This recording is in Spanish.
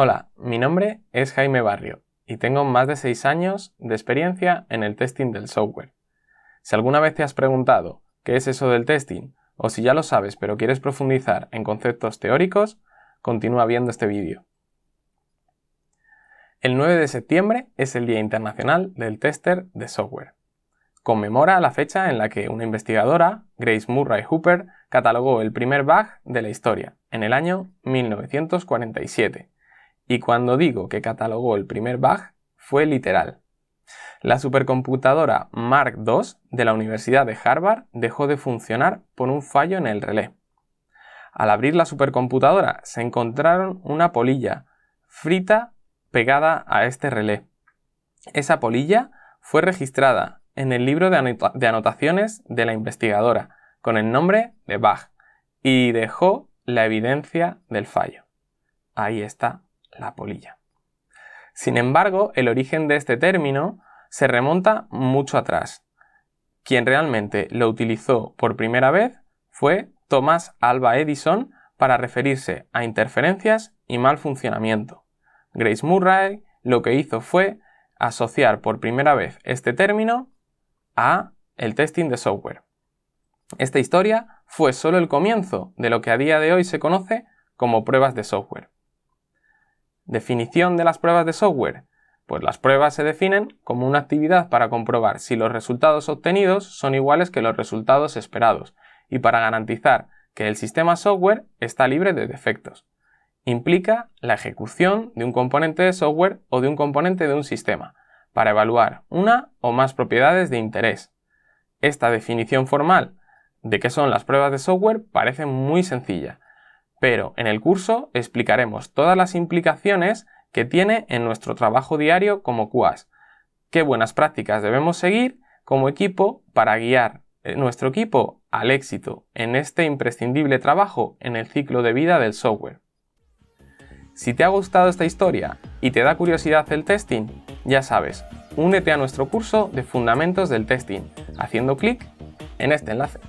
Hola, mi nombre es Jaime Barrio y tengo más de 6 años de experiencia en el testing del software. Si alguna vez te has preguntado qué es eso del testing o si ya lo sabes pero quieres profundizar en conceptos teóricos, continúa viendo este vídeo. El 9 de septiembre es el Día Internacional del Tester de Software. Conmemora la fecha en la que una investigadora, Grace Murray Hooper, catalogó el primer bug de la historia, en el año 1947 y cuando digo que catalogó el primer bug, fue literal. La supercomputadora Mark II de la Universidad de Harvard dejó de funcionar por un fallo en el relé. Al abrir la supercomputadora se encontraron una polilla frita pegada a este relé. Esa polilla fue registrada en el libro de, anotaciones de la investigadora con el nombre de Bach y dejó la evidencia del fallo. Ahí está la polilla. Sin embargo, el origen de este término se remonta mucho atrás. Quien realmente lo utilizó por primera vez fue Thomas Alba Edison para referirse a interferencias y mal funcionamiento. Grace Murray lo que hizo fue asociar por primera vez este término a el testing de software. Esta historia fue solo el comienzo de lo que a día de hoy se conoce como pruebas de software. Definición de las pruebas de software. Pues las pruebas se definen como una actividad para comprobar si los resultados obtenidos son iguales que los resultados esperados y para garantizar que el sistema software está libre de defectos. Implica la ejecución de un componente de software o de un componente de un sistema para evaluar una o más propiedades de interés. Esta definición formal de qué son las pruebas de software parece muy sencilla, pero en el curso explicaremos todas las implicaciones que tiene en nuestro trabajo diario como QAS, qué buenas prácticas debemos seguir como equipo para guiar eh, nuestro equipo al éxito en este imprescindible trabajo en el ciclo de vida del software. Si te ha gustado esta historia y te da curiosidad el testing, ya sabes, únete a nuestro curso de Fundamentos del Testing haciendo clic en este enlace.